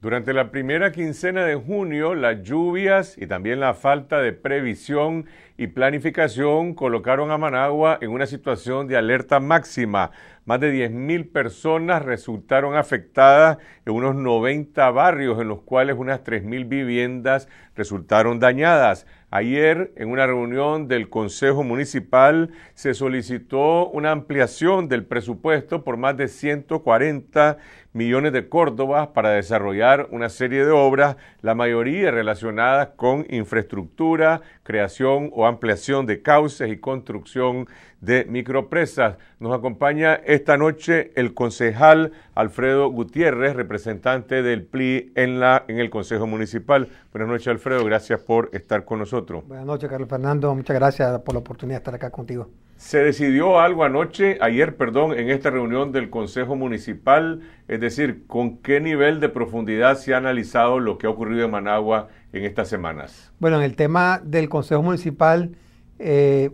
Durante la primera quincena de junio, las lluvias y también la falta de previsión y planificación colocaron a Managua en una situación de alerta máxima. Más de 10.000 personas resultaron afectadas en unos 90 barrios, en los cuales unas 3.000 viviendas resultaron dañadas. Ayer, en una reunión del Consejo Municipal, se solicitó una ampliación del presupuesto por más de 140 millones de córdobas para desarrollar una serie de obras, la mayoría relacionadas con infraestructura, creación o ampliación de cauces y construcción de micropresas. Nos acompaña esta noche el concejal Alfredo Gutiérrez, representante del PLI en, la, en el Consejo Municipal. Buenas noches, Alfredo. Gracias por estar con nosotros. Buenas noches, Carlos Fernando. Muchas gracias por la oportunidad de estar acá contigo. ¿Se decidió algo anoche, ayer, perdón, en esta reunión del Consejo Municipal? Es decir, ¿con qué nivel de profundidad se ha analizado lo que ha ocurrido en Managua en estas semanas? Bueno, en el tema del Consejo Municipal, eh,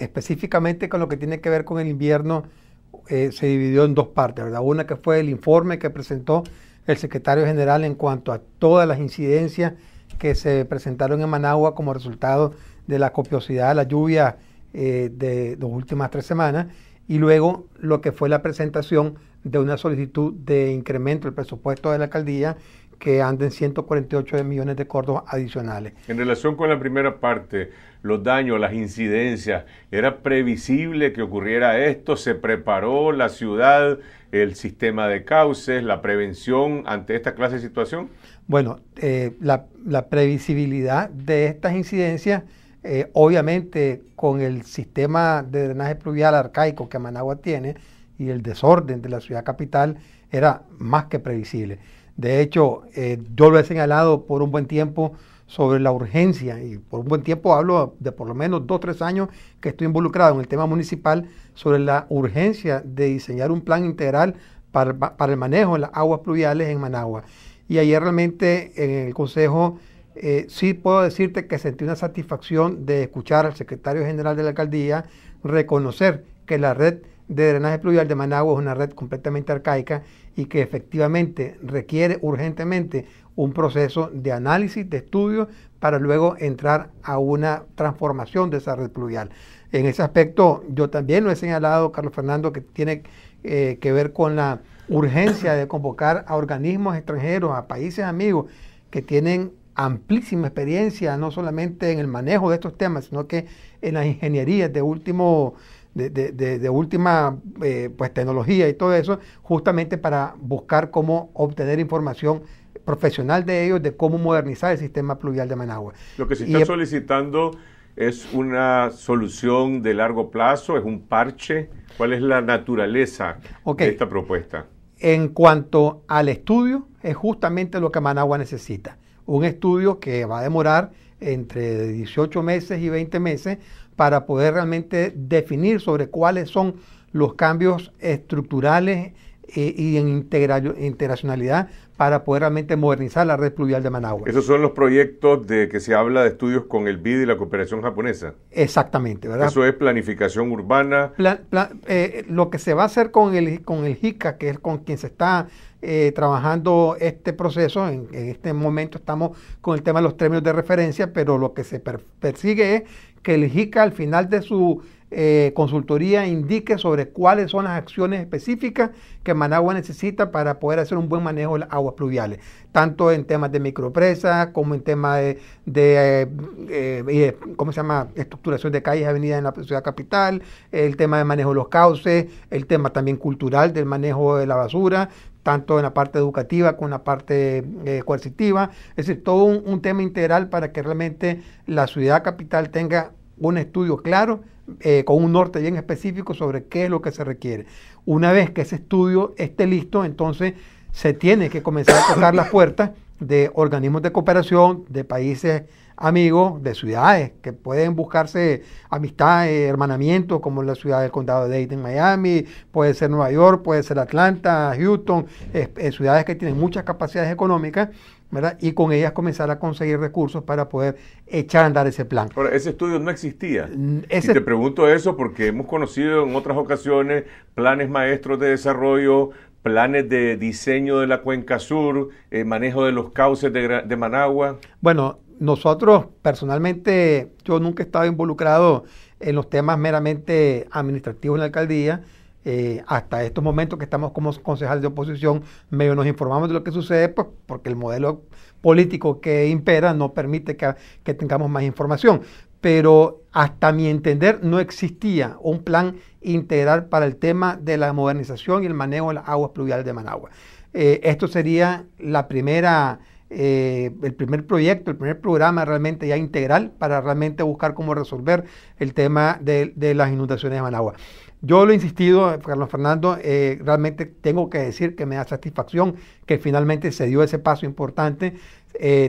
específicamente con lo que tiene que ver con el invierno, eh, se dividió en dos partes, ¿verdad? Una que fue el informe que presentó el secretario general en cuanto a todas las incidencias que se presentaron en Managua como resultado de la copiosidad de la lluvia eh, de las últimas tres semanas, y luego lo que fue la presentación de una solicitud de incremento del presupuesto de la alcaldía que anda en 148 millones de cordos adicionales. En relación con la primera parte, los daños, las incidencias, ¿era previsible que ocurriera esto? ¿Se preparó la ciudad, el sistema de cauces, la prevención ante esta clase de situación? Bueno, eh, la previsibilidad de estas incidencias eh, obviamente con el sistema de drenaje pluvial arcaico que Managua tiene y el desorden de la ciudad capital era más que previsible. De hecho, eh, yo lo he señalado por un buen tiempo sobre la urgencia, y por un buen tiempo hablo de por lo menos dos, tres años que estoy involucrado en el tema municipal, sobre la urgencia de diseñar un plan integral para, para el manejo de las aguas pluviales en Managua. Y ayer realmente en el Consejo eh, sí puedo decirte que sentí una satisfacción de escuchar al secretario general de la alcaldía reconocer que la red de drenaje pluvial de Managua es una red completamente arcaica y que efectivamente requiere urgentemente un proceso de análisis, de estudio, para luego entrar a una transformación de esa red pluvial. En ese aspecto yo también lo he señalado, Carlos Fernando, que tiene eh, que ver con la urgencia de convocar a organismos extranjeros, a países amigos que tienen amplísima experiencia, no solamente en el manejo de estos temas, sino que en las ingenierías de último, de, última eh, pues, tecnología y todo eso, justamente para buscar cómo obtener información profesional de ellos de cómo modernizar el sistema pluvial de Managua. Lo que se está solicitando es una solución de largo plazo, es un parche. ¿Cuál es la naturaleza de esta propuesta? En cuanto al estudio, es justamente lo que Managua necesita un estudio que va a demorar entre 18 meses y 20 meses para poder realmente definir sobre cuáles son los cambios estructurales y en integracionalidad para poder realmente modernizar la red pluvial de Managua. Esos son los proyectos de que se habla de estudios con el BID y la cooperación japonesa. Exactamente, ¿verdad? Eso es planificación urbana. Eh, lo que se va a hacer con el con el JICA, que es con quien se está eh, trabajando este proceso. En, este momento estamos con el tema de los términos de referencia, pero lo que se persigue es que el JICA al final de su eh, consultoría indique sobre cuáles son las acciones específicas que Managua necesita para poder hacer un buen manejo de las aguas pluviales, tanto en temas de micropresas como en temas de, eh, ¿cómo se llama?, estructuración de calles, avenidas en la ciudad capital, el tema de manejo de los cauces, el tema también cultural del manejo de la basura, tanto en la parte educativa como en la parte eh, coercitiva, es decir, todo un, tema integral para que realmente la ciudad capital tenga un estudio claro, eh, con un norte bien específico sobre qué es lo que se requiere. Una vez que ese estudio esté listo, entonces se tiene que comenzar a cerrar las puertas de organismos de cooperación, de países amigos de ciudades, que pueden buscarse amistades, hermanamiento, como la ciudad del condado de Dayton, Miami, puede ser Nueva York, puede ser Atlanta, Houston, eh, ciudades que tienen muchas capacidades económicas, ¿verdad? Y con ellas comenzar a conseguir recursos para poder echar a andar ese plan. Ahora, ese estudio no existía. Y te pregunto eso porque hemos conocido en otras ocasiones planes maestros de desarrollo, planes de diseño de la cuenca sur, eh, manejo de los cauces de Managua. Bueno, nosotros personalmente, yo nunca he estado involucrado en los temas meramente administrativos en la alcaldía. Eh, hasta estos momentos que estamos como concejales de oposición, medio nos informamos de lo que sucede, pues porque el modelo político que impera no permite que, tengamos más información. Pero hasta mi entender no existía un plan integral para el tema de la modernización y el manejo de las aguas pluviales de Managua. Eh, esto sería la primera eh, el primer proyecto, el primer programa realmente ya integral para realmente buscar cómo resolver el tema de, las inundaciones de Managua. Yo lo he insistido, eh, Carlos Fernando, eh, realmente tengo que decir que me da satisfacción que finalmente se dio ese paso importante.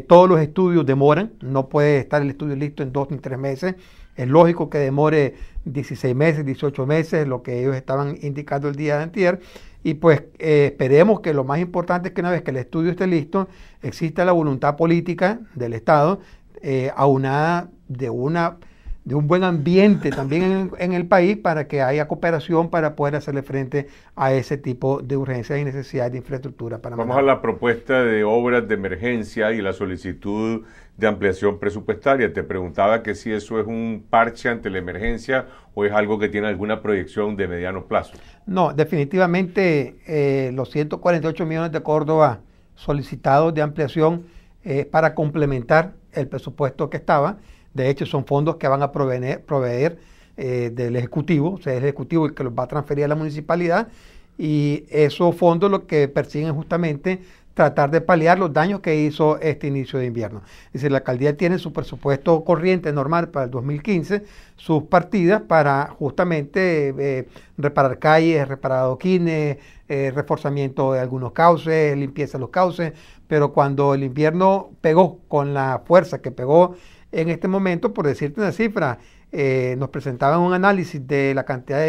todos los estudios demoran, no puede estar el estudio listo en dos ni tres meses. Es lógico que demore 16 meses, 18 meses, lo que ellos estaban indicando el día de antier. Y pues eh, esperemos que lo más importante es que una vez que el estudio esté listo, exista la voluntad política del Estado eh, aunada de una de un buen ambiente también en, el país para que haya cooperación para poder hacerle frente a ese tipo de urgencias y necesidades de infraestructura. Vamos a la propuesta de obras de emergencia y la solicitud de ampliación presupuestaria. Te preguntaba que si eso es un parche ante la emergencia o es algo que tiene alguna proyección de mediano plazo. No, definitivamente eh, los 148 millones de Córdoba solicitados de ampliación es eh, para complementar el presupuesto que estaba de hecho, son fondos que van a proveer, proveer eh, del Ejecutivo, o sea, el Ejecutivo el que los va a transferir a la municipalidad y esos fondos lo que persiguen justamente tratar de paliar los daños que hizo este inicio de invierno. Es decir, la alcaldía tiene su presupuesto corriente normal para el 2015, sus partidas para justamente eh, reparar calles, reparar adoquines, eh, reforzamiento de algunos cauces, limpieza de los cauces, pero cuando el invierno pegó con la fuerza que pegó en este momento, por decirte una cifra, eh, nos presentaban un análisis de la cantidad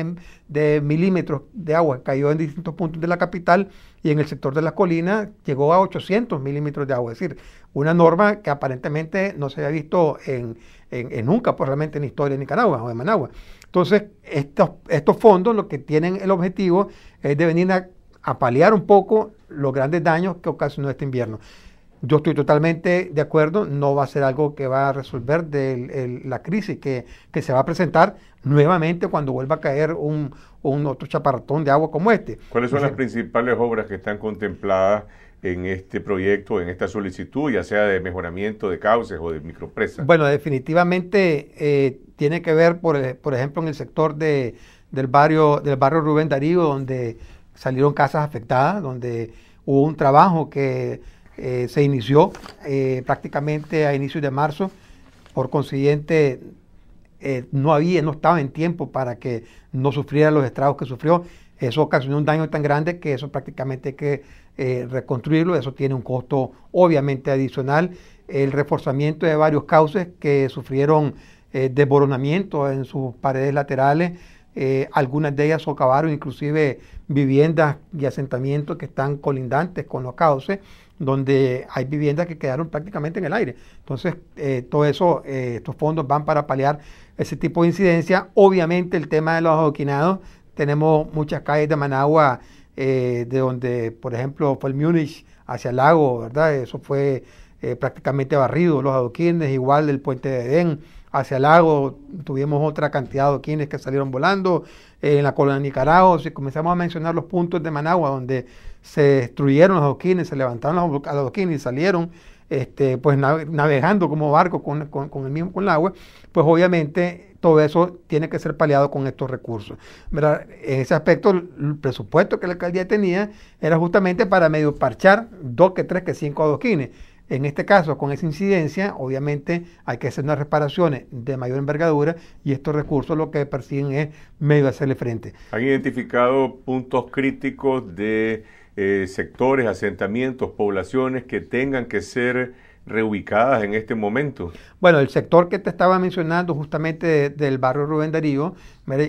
de, milímetros de agua que cayó en distintos puntos de la capital y en el sector de las colinas llegó a 800 milímetros de agua. Es decir, una norma que aparentemente no se había visto en, en, nunca, probablemente pues, realmente en historia de Nicaragua o de Managua. Entonces, estos, estos fondos lo que tienen el objetivo es de venir a paliar un poco los grandes daños que ocasionó este invierno yo estoy totalmente de acuerdo, no va a ser algo que va a resolver la crisis que, se va a presentar nuevamente cuando vuelva a caer un, otro chaparratón de agua como este. ¿Cuáles son las principales obras que están contempladas en este proyecto, en esta solicitud, ya sea de mejoramiento de cauces o de micropresas? Bueno, definitivamente eh, tiene que ver, por, por, ejemplo, en el sector de, del, barrio, del barrio Rubén Darío, donde salieron casas afectadas, donde hubo un trabajo que eh, se inició eh, prácticamente a inicios de marzo, por consiguiente eh, no había, no estaba en tiempo para que no sufriera los estragos que sufrió. Eso ocasionó un daño tan grande que eso prácticamente hay que reconstruirlo. Eso tiene un costo obviamente adicional. El reforzamiento de varios cauces que sufrieron eh, desboronamiento en sus paredes laterales. algunas de ellas socavaron inclusive viviendas y asentamientos que están colindantes con los cauces donde hay viviendas que quedaron prácticamente en el aire. Entonces, eh, todo eso, eh, estos fondos van para paliar ese tipo de incidencia. Obviamente, el tema de los adoquinados, tenemos muchas calles de Managua, eh, de donde, por ejemplo, fue el Múnich hacia el lago, ¿verdad? Eso fue prácticamente barrido, los adoquines, igual del puente de Edén hacia el lago, tuvimos otra cantidad de adoquines que salieron volando, en la colonia de Nicaragua, si comenzamos a mencionar los puntos de Managua, donde se destruyeron los adoquines, se levantaron los adoquines y salieron este, pues navegando como barco con, el mismo, con el agua, pues obviamente todo eso tiene que ser paliado con estos recursos. En ese aspecto, el presupuesto que la alcaldía tenía era justamente para medio parchar dos que tres que cinco adoquines. En este caso, con esa incidencia, obviamente hay que hacer unas reparaciones de mayor envergadura y estos recursos lo que persiguen es medio hacerle frente. Han identificado puntos críticos de eh, sectores, asentamientos, poblaciones que tengan que ser reubicadas en este momento? Bueno, el sector que te estaba mencionando justamente del barrio Rubén Darío,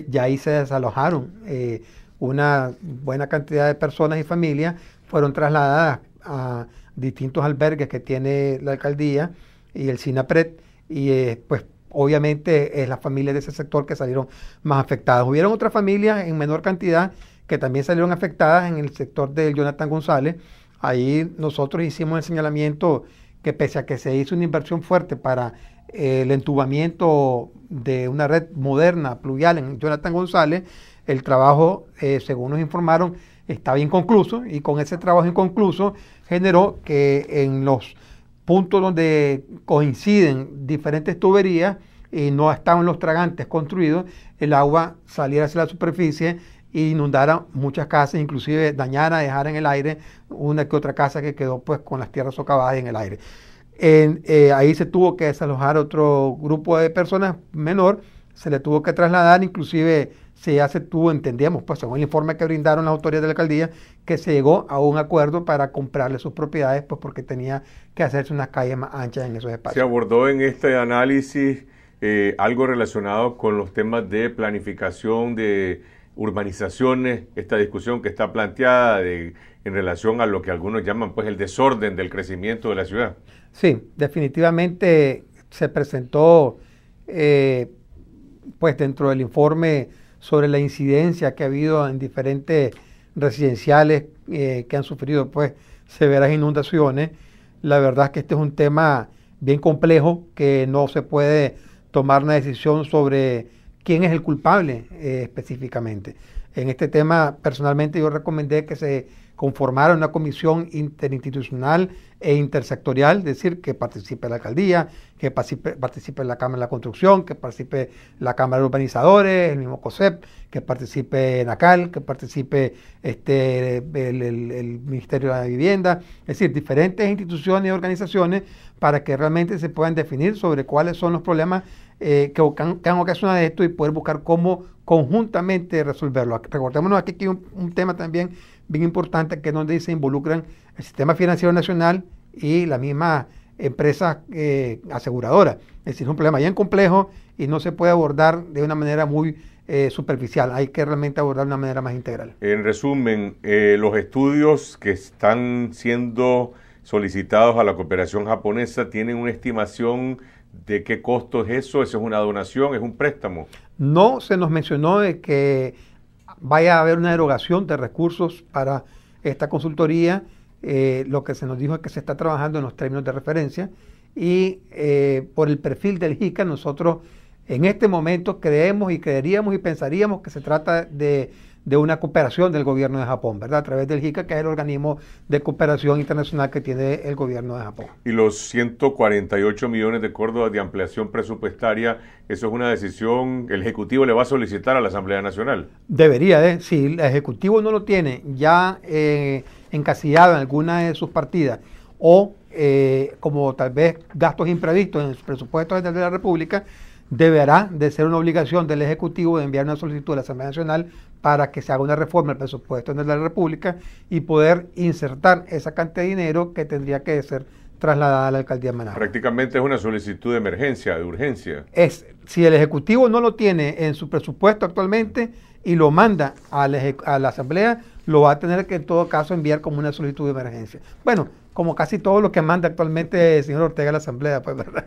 ya ahí se desalojaron. Eh, una buena cantidad de personas y familias fueron trasladadas a distintos albergues que tiene la alcaldía y el Cinapret y eh, pues obviamente es la familia de ese sector que salieron más afectadas. Hubieron otras familias en menor cantidad que también salieron afectadas en el sector del Jonathan González. Ahí nosotros hicimos el señalamiento que pese a que se hizo una inversión fuerte para eh, el entubamiento de una red moderna, pluvial en Jonathan González, el trabajo, eh, según nos informaron, estaba inconcluso y con ese trabajo inconcluso generó que en los puntos donde coinciden diferentes tuberías y no estaban los tragantes construidos, el agua saliera hacia la superficie e inundara muchas casas, inclusive dañara, dejara en el aire una que otra casa que quedó pues con las tierras socavadas en el aire. Eh, ahí se tuvo que desalojar otro grupo de personas menor, se le tuvo que trasladar, inclusive se ya se tuvo, entendemos, pues según el informe que brindaron las autoridades de la alcaldía, que se llegó a un acuerdo para comprarle sus propiedades, pues porque tenía que hacerse unas calles más anchas en esos espacios. Se abordó en este análisis eh, algo relacionado con los temas de planificación de urbanizaciones, esta discusión que está planteada en relación a lo que algunos llaman pues el desorden del crecimiento de la ciudad. Sí, definitivamente se presentó eh, pues dentro del informe sobre la incidencia que ha habido en diferentes residenciales eh, que han sufrido pues severas inundaciones. La verdad es que este es un tema bien complejo que no se puede tomar una decisión sobre quién es el culpable eh, específicamente. En este tema, personalmente, yo recomendé que se conformar una comisión interinstitucional e intersectorial, es decir, que participe la alcaldía, que participe, la Cámara de la Construcción, que participe la Cámara de Urbanizadores, el mismo COSEP, que participe NACAL, que participe este, el, Ministerio de la Vivienda, es decir, diferentes instituciones y organizaciones para que realmente se puedan definir sobre cuáles son los problemas eh, que, han, ocasionado esto y poder buscar cómo conjuntamente resolverlo. Recordémonos aquí que hay un tema también bien importante, que es donde se involucran el sistema financiero nacional y la misma empresa eh, aseguradora. Es decir, es un problema bien complejo y no se puede abordar de una manera muy eh, superficial, hay que realmente abordar de una manera más integral. En resumen, eh, los estudios que están siendo solicitados a la cooperación japonesa tienen una estimación de qué costo es eso, eso es una donación, es un préstamo. No se nos mencionó que vaya a haber una derogación de recursos para esta consultoría. Eh, lo que se nos dijo es que se está trabajando en los términos de referencia y eh, por el perfil del JICA nosotros en este momento creemos y creeríamos y pensaríamos que se trata de de una cooperación del gobierno de Japón, ¿verdad? A través del JICA, que es el organismo de cooperación internacional que tiene el gobierno de Japón. Y los 148 millones de Córdoba de ampliación presupuestaria, eso es una decisión que el Ejecutivo le va a solicitar a la Asamblea Nacional. Debería, eh, si el Ejecutivo no lo tiene ya eh, encasillado en alguna de sus partidas o eh, como tal vez gastos imprevistos en el presupuesto de la República, deberá de ser una obligación del Ejecutivo de enviar una solicitud a la Asamblea Nacional para que se haga una reforma al presupuesto de la República y poder insertar esa cantidad de dinero que tendría que ser trasladada a la alcaldía de Managua. Prácticamente es una solicitud de emergencia, de urgencia. Es, si el Ejecutivo no lo tiene en su presupuesto actualmente y lo manda a la, a la Asamblea, lo va a tener que en todo caso enviar como una solicitud de emergencia. Bueno, como casi todo lo que manda actualmente el señor Ortega a la Asamblea, pues verdad.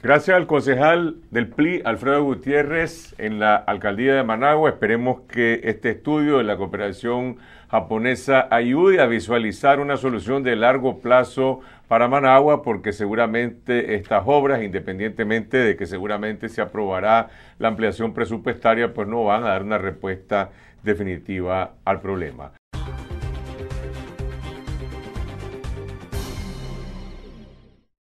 Gracias al concejal del PLI, Alfredo Gutiérrez, en la alcaldía de Managua. Esperemos que este estudio de la cooperación japonesa ayude a visualizar una solución de largo plazo para Managua, porque seguramente estas obras, independientemente de que seguramente se aprobará la ampliación presupuestaria, pues no van a dar una respuesta definitiva al problema.